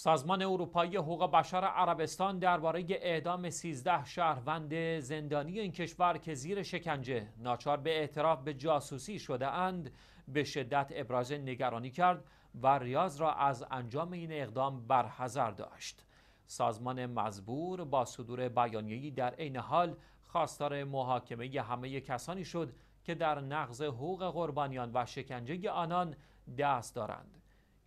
سازمان اروپایی حقوق بشر عربستان درباره اعدام 13 شهروند زندانی این کشور که زیر شکنجه ناچار به اعتراف به جاسوسی شده اند به شدت ابراز نگرانی کرد و ریاض را از انجام این اقدام برحذر داشت. سازمان مزبور با صدور بیانیه‌ای در عین حال خواستار محاکمه همه کسانی شد که در نقض حقوق قربانیان و شکنجه آنان دست دارند.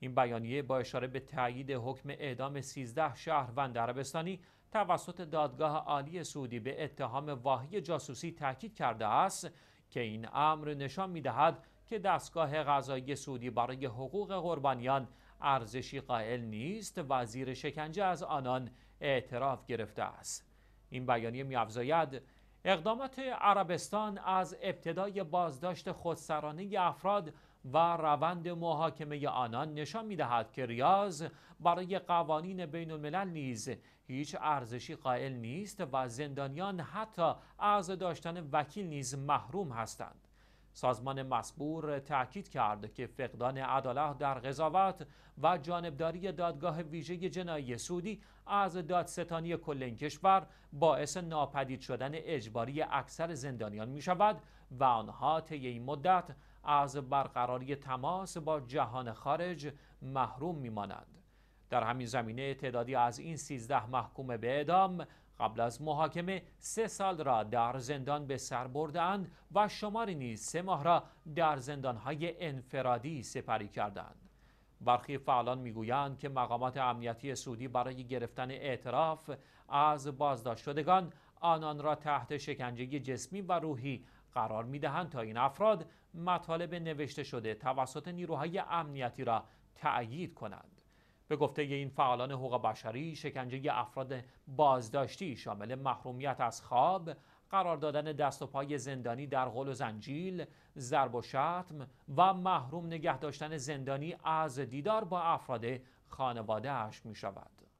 این بیانیه با اشاره به تایید حکم اعدام 13 شهروند عربستانی توسط دادگاه عالی سعودی به اتهام واهی جاسوسی تاکید کرده است که این امر نشان می‌دهد که دستگاه قضایی سعودی برای حقوق قربانیان ارزشی قائل نیست و زیر شکنجه از آنان اعتراف گرفته است این بیانیه میافزاید اقدامات عربستان از ابتدای بازداشت خودسرانه افراد و روند محاکمه آنان نشان دهد که ریاض برای قوانین بین الملل نیز هیچ ارزشی قائل نیست و زندانیان حتی از داشتن وکیل نیز محروم هستند. سازمان مسبور تأکید کرد که فقدان عدالت در قضاوت و جانبداری دادگاه ویژه جنایی سودی از دادستانی کل این کشور باعث ناپدید شدن اجباری اکثر زندانیان می شود و آنها طی این مدت از برقراری تماس با جهان خارج محروم میمانند در همین زمینه تعدادی از این 13 محکوم به اعدام قبل از محاکمه سه سال را در زندان به سر بردند و شماری نیز سه ماه را در زندانهای انفرادی سپری کردند برخی فعالان میگویند که مقامات امنیتی سعودی برای گرفتن اعتراف از بازداشت شدگان آنان را تحت شکنجه جسمی و روحی قرار دهند تا این افراد مطالب نوشته شده توسط نیروهای امنیتی را تأیید کنند به گفته این فعالان حقوق بشری شکنجه افراد بازداشتی شامل محرومیت از خواب قرار دادن دست و پای زندانی در غل و زنجیل، ضرب و شتم و محروم نگه داشتن زندانی از دیدار با افراد خانواده اش می شود.